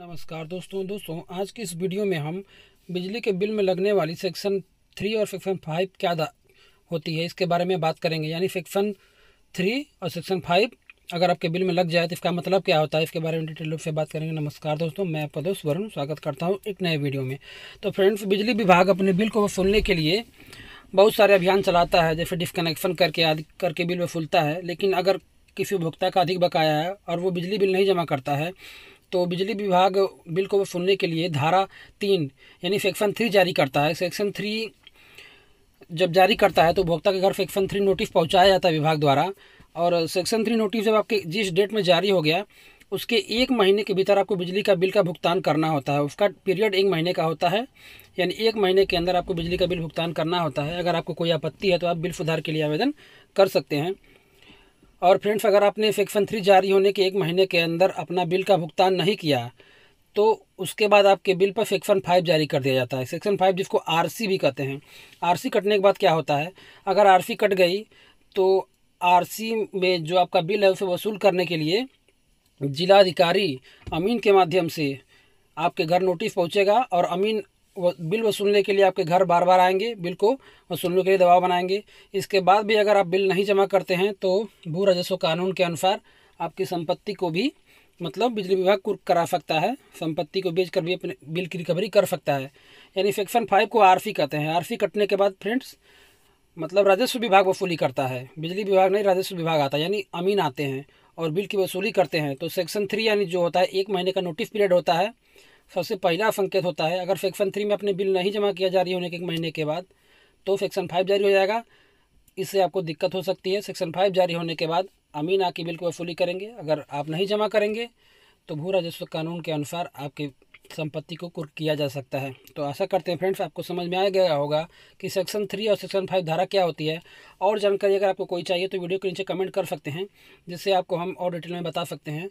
नमस्कार दोस्तों दोस्तों आज की इस वीडियो में हम बिजली के बिल में लगने वाली सेक्शन थ्री और सेक्शन फाइव क्या होती है इसके बारे में बात करेंगे यानी सेक्शन थ्री और सेक्शन फाइव अगर आपके बिल में लग जाए तो इसका मतलब क्या होता है इसके बारे में डिटेल रूप से बात करेंगे नमस्कार दोस्तों मैं आपका दोस्त वरुण स्वागत करता हूँ एक नए वीडियो में तो फ्रेंड्स बिजली विभाग अपने बिल को वसूलने के लिए बहुत सारे अभियान चलाता है जैसे डिस्कनेक्शन करके आदि करके बिल वसूलता है लेकिन अगर किसी उपभोक्ता का अधिक बकाया है और वो बिजली बिल नहीं जमा करता है तो बिजली विभाग बिल को सुनने के लिए धारा तीन यानी सेक्शन थ्री जारी करता है सेक्शन थ्री जब जारी करता है तो उपभोक्ता के घर सेक्शन थ्री नोटिस पहुंचाया जाता है विभाग द्वारा और सेक्शन थ्री नोटिस जब आपके जिस डेट में जारी हो गया उसके एक महीने के भीतर आपको बिजली का बिल का भुगतान करना होता है उसका पीरियड एक महीने का होता है यानी एक महीने के अंदर आपको बिजली का बिल भुगतान करना होता है अगर आपको कोई आपत्ति है तो आप बिल सुधार के लिए आवेदन कर सकते हैं और फ्रेंड्स अगर आपने सेक्शन थ्री जारी होने के एक महीने के अंदर अपना बिल का भुगतान नहीं किया तो उसके बाद आपके बिल पर सेक्शन फाइव जारी कर दिया जाता है सेक्शन फाइव जिसको आरसी भी कहते हैं आरसी कटने के बाद क्या होता है अगर आरसी कट गई तो आरसी में जो आपका बिल है उसे वसूल करने के लिए जिलाधिकारी अमीन के माध्यम से आपके घर नोटिस पहुंचेगा और अमीन बिल वसूलने के लिए आपके घर बार बार आएंगे बिल को वसूलने के लिए दबाव बनाएंगे इसके बाद भी अगर आप बिल नहीं जमा करते हैं तो भू राजस्व कानून के अनुसार आपकी संपत्ति को भी मतलब बिजली विभाग को करा सकता है संपत्ति को बेच कर भी अपने बिल की रिकवरी कर सकता है यानी सेक्शन फाइव को आरसी कहते हैं आरसी कटने के बाद फ्रेंड्स मतलब राजस्व विभाग वसूली करता है बिजली विभाग नहीं राजस्व विभाग आता है यानी अमीन आते हैं और बिल की वसूली करते हैं तो सेक्शन थ्री यानी जो होता है एक महीने का नोटिस पीरियड होता है सबसे पहला संकेत होता है अगर सेक्शन थ्री में अपने बिल नहीं जमा किया जा रही होने के एक महीने के बाद तो सेक्शन फाइव जारी हो जाएगा इससे आपको दिक्कत हो सकती है सेक्शन फाइव जारी होने के बाद अमीन आके बिल को वसूली करेंगे अगर आप नहीं जमा करेंगे तो भू राजस्व कानून के अनुसार आपकी संपत्ति को कुर्क किया जा सकता है तो आशा करते हैं फ्रेंड्स आपको समझ में आ गया होगा कि सेक्शन थ्री और सेक्शन फाइव धारा क्या होती है और जानकारी अगर आपको कोई चाहिए तो वीडियो के नीचे कमेंट कर सकते हैं जिससे आपको हम और डिटेल में बता सकते हैं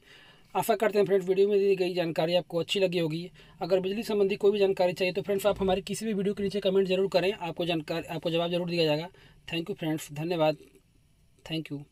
आशा करते हैं फ्रेंड्स वीडियो में दी गई जानकारी आपको अच्छी लगी होगी अगर बिजली संबंधी कोई भी जानकारी चाहिए तो फ्रेंड्स आप हमारी किसी भी वीडियो के नीचे कमेंट जरूर करें आपको जानकारी आपको जवाब जरूर दिया जाएगा थैंक यू फ्रेंड्स धन्यवाद थैंक यू